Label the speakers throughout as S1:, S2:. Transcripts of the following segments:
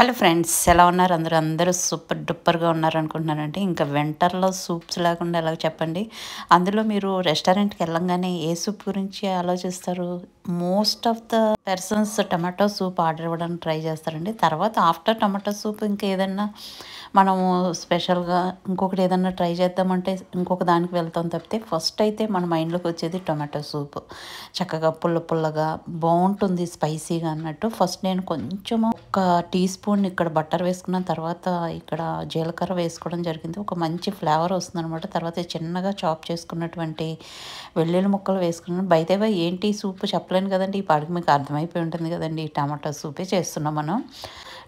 S1: hello friends ఎలా ఉన్నారు అందరూ అందరూ సూపర్ డూపర్గా ఉన్నారు ఇంకా వింటర్లో సూప్స్ లేకుండా ఎలా చెప్పండి అందులో మీరు రెస్టారెంట్కి వెళ్ళంగానే ఏ సూప్ గురించి ఆలోచిస్తారు most of the persons tomato soup order ఇవ్వడానికి ట్రై చేస్తారండి తర్వాత ఆఫ్టర్ టమాటో సూప్ ఇంకా ఏదన్నా మనము స్పెషల్గా ఇంకొకటి ఏదన్నా ట్రై చేద్దామంటే ఇంకొక దానికి వెళ్తాం తప్పితే ఫస్ట్ అయితే మన మైండ్లోకి వచ్చేది టొమాటో సూప్ చక్కగా పుల్ల పుల్లగా బాగుంటుంది స్పైసీగా అన్నట్టు ఫస్ట్ నేను కొంచెము ఒక టీ స్పూన్ ఇక్కడ బట్టర్ వేసుకున్న తర్వాత ఇక్కడ జీలకర్ర వేసుకోవడం జరిగింది ఒక మంచి ఫ్లేవర్ వస్తుంది అనమాట తర్వాత చిన్నగా చాప్ చేసుకున్నటువంటి వెల్లుల్లి ముక్కలు వేసుకున్నాను బయటేవా ఏంటి సూప్ చెప్పలేను కదండి ఈ పాడికి మీకు అర్థమైపోయి ఉంటుంది కదండి ఈ టమాటా సూపే చేస్తున్నాం మనం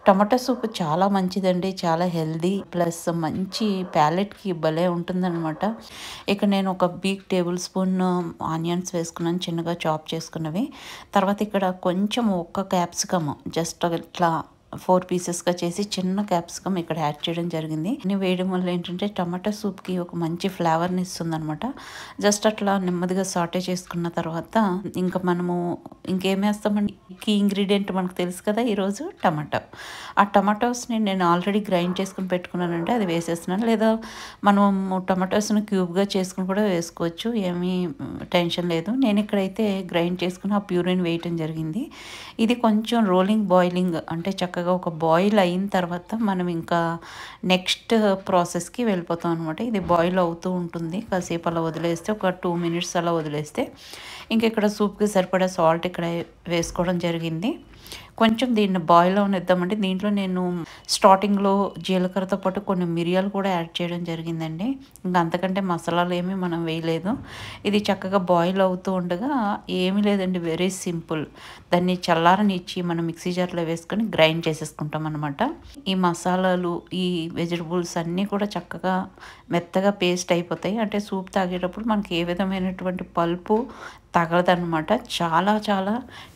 S1: టమాటా సూప్ చాలా మంచిదండి చాలా హెల్త్ హెల్దీ ప్లస్ మంచి ప్యాలెట్కి భలే ఉంటుందన్నమాట ఇక నేను ఒక బిగ్ టేబుల్ స్పూన్ ఆనియన్స్ వేసుకున్నాను చిన్నగా చాప్ చేసుకున్నవి తర్వాత ఇక్కడ కొంచెం ఒక్క క్యాప్సికమ్ జస్ట్ ఇట్లా ఫోర్ పీసెస్గా చేసి చిన్న క్యాప్సికమ్ ఇక్కడ యాడ్ చేయడం జరిగింది వేయడం వల్ల ఏంటంటే టమాటా సూప్కి ఒక మంచి ఫ్లేవర్ని ఇస్తుంది అనమాట జస్ట్ అట్లా నెమ్మదిగా సాటే చేసుకున్న తర్వాత ఇంకా మనము ఇంకేమేస్తామండి కీ ఇంగ్రీడియంట్ మనకు తెలుసు కదా ఈరోజు టమాటో ఆ టమాటోస్ని నేను ఆల్రెడీ గ్రైండ్ చేసుకుని పెట్టుకున్నానంటే అది వేసేస్తున్నాను లేదా మనము టమాటోస్ని క్యూబ్గా చేసుకుని కూడా వేసుకోవచ్చు ఏమీ టెన్షన్ లేదు నేను ఇక్కడైతే గ్రైండ్ చేసుకుని ఆ ప్యూరిన్ వేయటం జరిగింది ఇది కొంచెం రోలింగ్ బాయిలింగ్ అంటే చక్కగా చక్కగా ఒక బాయిల్ అయిన తర్వాత మనం ఇంకా నెక్స్ట్ ప్రాసెస్కి వెళ్ళిపోతాం అనమాట ఇది బాయిల్ అవుతూ ఉంటుంది కాసేపు అలా వదిలేస్తే ఒక టూ మినిట్స్ అలా వదిలేస్తే ఇంక ఇక్కడ సూప్కి సరిపడా సాల్ట్ ఇక్కడ వేసుకోవడం జరిగింది కొంచెం దీన్ని బాయిల్ ఇద్దామండి దీంట్లో నేను స్టార్టింగ్లో జీలకర్రతో పాటు కొన్ని మిరియాలు కూడా యాడ్ చేయడం జరిగిందండి ఇంకా అంతకంటే మసాలాలు ఏమీ మనం వేయలేదు ఇది చక్కగా బాయిల్ అవుతూ ఉండగా ఏమీ లేదండి వెరీ సింపుల్ దాన్ని చల్లారనిచ్చి మనం మిక్సీ జార్లో వేసుకొని గ్రైండ్ చేసేసుకుంటాం అనమాట ఈ మసాలాలు ఈ వెజిటబుల్స్ అన్నీ కూడా చక్కగా మెత్తగా పేస్ట్ అయిపోతాయి అంటే సూప్ తాగేటప్పుడు మనకి ఏ విధమైనటువంటి పల్పు తగలదనమాట చాలా చాలా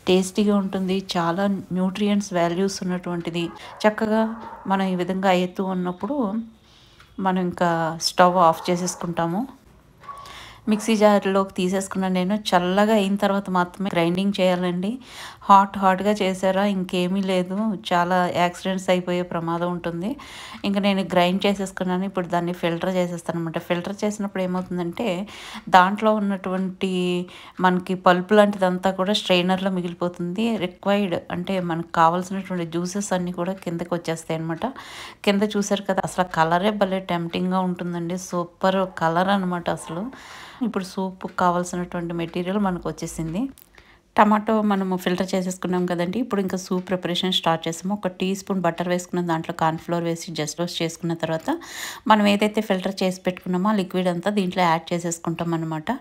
S1: టేస్టీగా ఉంటుంది చాలా న్యూట్రియంట్స్ వాల్యూస్ ఉన్నటువంటిది చక్కగా మనం ఈ విధంగా ఎత్తు ఉన్నప్పుడు మనం ఇంకా స్టవ్ ఆఫ్ చేసేసుకుంటాము మిక్సీ జార్లోకి తీసేసుకున్నాను నేను చల్లగా అయిన తర్వాత మాత్రమే గ్రైండింగ్ చేయాలండి హాట్ హాట్గా చేసారా ఇంకేమీ లేదు చాలా యాక్సిడెంట్స్ అయిపోయే ప్రమాదం ఉంటుంది ఇంకా నేను గ్రైండ్ చేసేసుకున్నాను ఇప్పుడు దాన్ని ఫిల్టర్ చేసేస్తాను అనమాట ఫిల్టర్ చేసినప్పుడు ఏమవుతుందంటే దాంట్లో ఉన్నటువంటి మనకి పల్పు లాంటిదంతా కూడా స్ట్రైనర్లో మిగిలిపోతుంది రిక్వైర్డ్ అంటే మనకు కావాల్సినటువంటి జ్యూసెస్ అన్నీ కూడా కిందకి వచ్చేస్తాయి అనమాట కింద చూసారు కదా అసలు కలరే భలే టెంప్టింగ్గా ఉంటుందండి సూపర్ కలర్ అనమాట అసలు ఇప్పుడు సూప్ కావాల్సినటువంటి మెటీరియల్ మనకు వచ్చేసింది టమాటో మనము ఫిల్టర్ చేసేసుకున్నాం కదండి ఇప్పుడు ఇంకా సూప్ ప్రిపరేషన్ స్టార్ట్ చేసాము ఒక టీ స్పూన్ బటర్ వేసుకున్న దాంట్లో కార్న్ఫ్లోర్ వేసి జస్ట్ రోస్ట్ చేసుకున్న తర్వాత మనం ఏదైతే ఫిల్టర్ చేసి పెట్టుకున్నామో లిక్విడ్ అంతా దీంట్లో యాడ్ చేసేసుకుంటాం అనమాట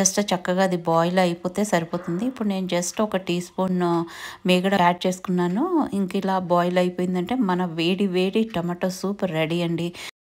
S1: జస్ట్ చక్కగా అది బాయిల్ అయిపోతే సరిపోతుంది ఇప్పుడు నేను జస్ట్ ఒక టీ స్పూన్ మేగడ యాడ్ చేసుకున్నాను ఇంక ఇలా బాయిల్ అయిపోయిందంటే మన వేడి వేడి టమాటో సూప్ రెడీ అండి